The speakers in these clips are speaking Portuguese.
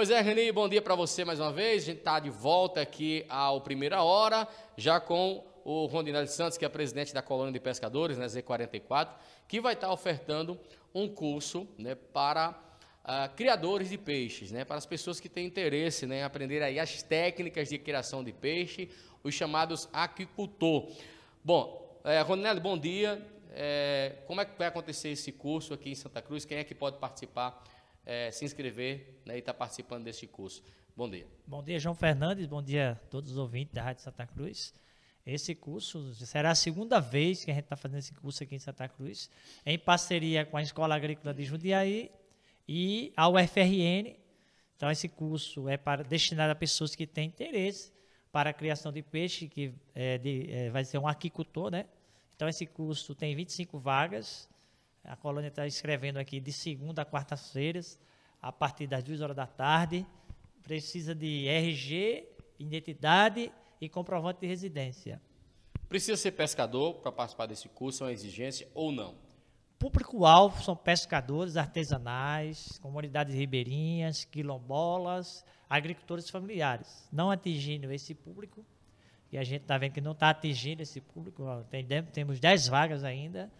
Pois é, Reni, bom dia para você mais uma vez. A gente está de volta aqui ao Primeira Hora, já com o Rondinelli Santos, que é presidente da Colônia de Pescadores, né, Z44, que vai estar tá ofertando um curso né, para uh, criadores de peixes, né, para as pessoas que têm interesse né, em aprender aí as técnicas de criação de peixe, os chamados aquicultor. Bom, é, Rondinelli, bom dia. É, como é que vai acontecer esse curso aqui em Santa Cruz? Quem é que pode participar? é, se inscrever né, e estar tá participando deste curso. Bom dia. Bom dia, João Fernandes. Bom dia a todos os ouvintes da Rádio Santa Cruz. Esse curso será a segunda vez que a gente está fazendo esse curso aqui em Santa Cruz, em parceria com a Escola Agrícola de Jundiaí e a UFRN. Então, esse curso é para, destinado a pessoas que têm interesse para a criação de peixe, que é, de, é, vai ser um aquicultor, né? Então, esse curso tem 25 vagas a colônia está escrevendo aqui de segunda a quarta feiras a partir das duas horas da tarde. Precisa de RG, identidade e comprovante de residência. Precisa ser pescador para participar desse curso, é uma exigência ou não? Público-alvo são pescadores artesanais, comunidades ribeirinhas, quilombolas, agricultores familiares. Não atingindo esse público, e a gente está vendo que não está atingindo esse público, tem, temos 10 vagas ainda.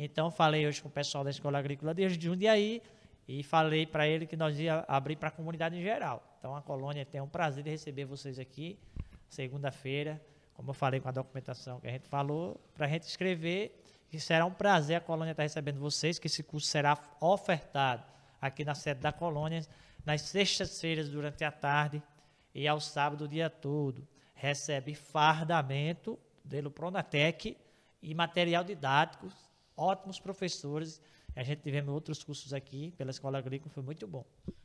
Então, falei hoje com o pessoal da Escola Agrícola desde Jundiaí e falei para ele que nós ia abrir para a comunidade em geral. Então, a colônia tem um prazer de receber vocês aqui, segunda-feira, como eu falei com a documentação que a gente falou, para a gente escrever, que será um prazer a colônia estar tá recebendo vocês, que esse curso será ofertado aqui na sede da colônia, nas sextas-feiras durante a tarde e ao sábado o dia todo. Recebe fardamento pelo Pronatec e material didático ótimos professores. A gente tivemos outros cursos aqui pela Escola Agrícola, foi muito bom.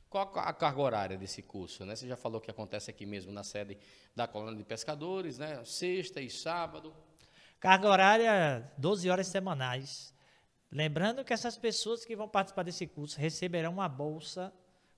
Qual a carga horária desse curso? Né? Você já falou que acontece aqui mesmo na sede da Colônia de Pescadores, né? sexta e sábado. Carga horária, 12 horas semanais. Lembrando que essas pessoas que vão participar desse curso receberão uma bolsa,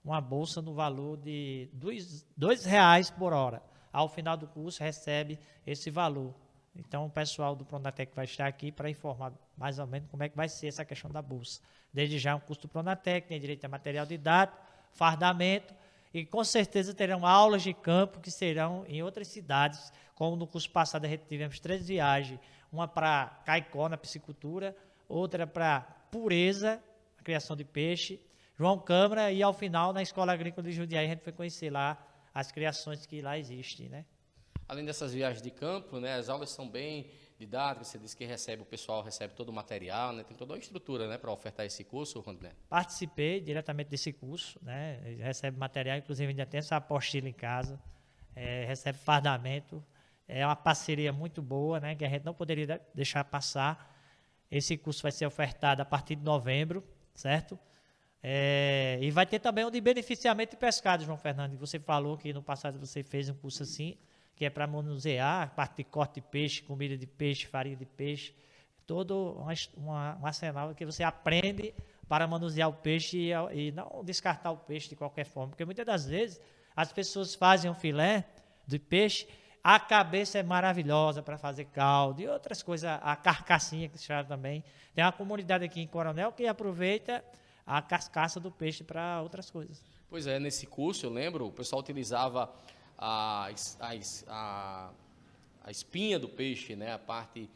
uma bolsa no valor de R$ reais por hora. Ao final do curso, recebe esse valor. Então, o pessoal do Pronatec vai estar aqui para informar mais ou menos como é que vai ser essa questão da bolsa. Desde já, um curso do Pronatec, tem direito a material didático, fardamento, e com certeza terão aulas de campo que serão em outras cidades, como no curso passado a gente tivemos três viagens, uma para Caicó, na piscicultura, outra para Pureza, a criação de peixe, João Câmara, e ao final, na Escola Agrícola de Jundiaí, a gente foi conhecer lá as criações que lá existem, né? Além dessas viagens de campo, né, as aulas são bem didáticas, você disse que recebe, o pessoal recebe todo o material, né, tem toda uma estrutura né, para ofertar esse curso, Rondinelli? Participei diretamente desse curso, né, recebe material, inclusive ainda tem essa apostila em casa, é, recebe fardamento, é uma parceria muito boa, né, que a gente não poderia deixar passar. Esse curso vai ser ofertado a partir de novembro, certo? É, e vai ter também um de beneficiamento de pescado, João Fernando. Você falou que no passado você fez um curso assim que é para manusear, parte de corte de peixe, comida de peixe, farinha de peixe, todo uma, um arsenal que você aprende para manusear o peixe e, e, não descartar o peixe de qualquer forma. Porque muitas das vezes as pessoas fazem um filé de peixe, a cabeça é maravilhosa para fazer caldo e outras coisas, a carcassinha que se chama também. Tem uma comunidade aqui em Coronel que aproveita a cascaça do peixe para outras coisas. Pois é, nesse curso, eu lembro, o pessoal utilizava a, a, a, a espinha do peixe, né? a parte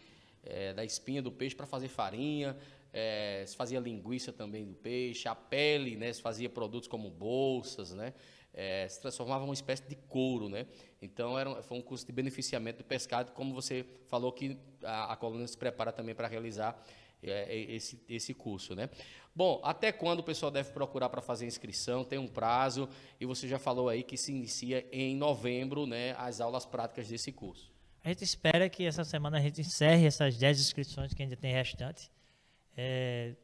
é, da espinha do peixe para fazer farinha, é, se fazia linguiça também do peixe, a pele, né? se fazia produtos como bolsas, né? É, se transformava em uma espécie de couro. Né? Então, era, foi um curso de beneficiamento do pescado, como você falou que a, a coluna se prepara também para realizar é, é, esse, esse curso, né? Bom, até quando o pessoal deve procurar para fazer inscrição? Tem um prazo e você já falou aí que se inicia em novembro, né, as aulas práticas desse curso. A gente espera que essa semana a gente encerre essas 10 inscrições que ainda tem restante. É,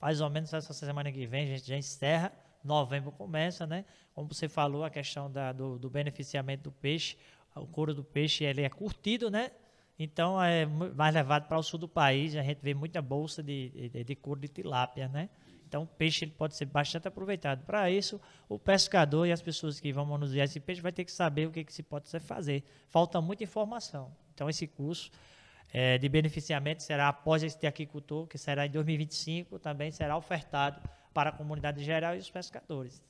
mais ou menos essa semana que vem a gente já encerra. Novembro começa, né? Como você falou, a questão da, do, do beneficiamento do peixe, o couro do peixe ele é curtido, né? Então é mais levado para o sul do país, a gente vê muita bolsa de, de, de couro de tilápia, né? Então o peixe ele pode ser bastante aproveitado. Para isso, o pescador e as pessoas que vão manusear esse peixe vai ter que saber o que, que se pode fazer. Falta muita informação. Então esse curso é, de beneficiamento será após este aquicultor, que será em 2025, também será ofertado para a comunidade geral e os pescadores.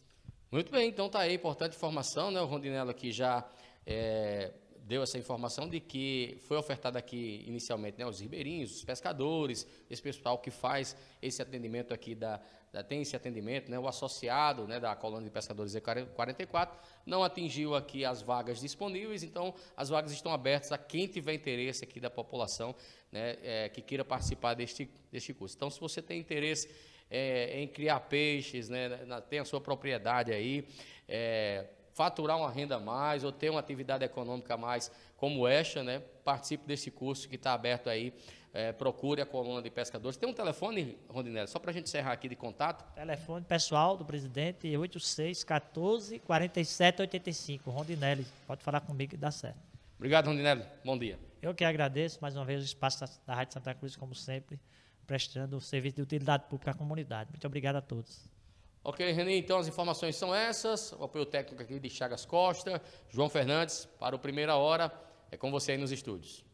Muito bem, então tá aí, importante informação, né? O Rondinello aqui já é, deu essa informação de que foi ofertado aqui inicialmente né, os ribeirinhos, os pescadores, esse pessoal que faz esse atendimento aqui, da, da tem esse atendimento, né, o associado né, da colônia de pescadores E44, não atingiu aqui as vagas disponíveis, então as vagas estão abertas a quem tiver interesse aqui da população né, é, que queira participar deste, deste curso. Então, se você tem interesse é, em criar peixes, né, na, tem a sua propriedade aí, é, faturar uma renda a mais ou ter uma atividade econômica a mais como esta, né? Participe desse curso que está aberto aí. É, procure a coluna de pescadores. Tem um telefone, Rondinelli, só para a gente encerrar aqui de contato? Telefone pessoal do presidente 86 14 47 85. Rondinelli, pode falar comigo que dá certo. Obrigado, Rondinelli. Bom dia. Eu que agradeço mais uma vez o espaço da, da Rádio Santa Cruz, como sempre, prestando o serviço de utilidade pública à comunidade. Muito obrigado a todos. Ok, Renan, então as informações são essas. O apoio técnico aqui de Chagas Costa, João Fernandes, para o Primeira Hora. É com você aí nos estúdios.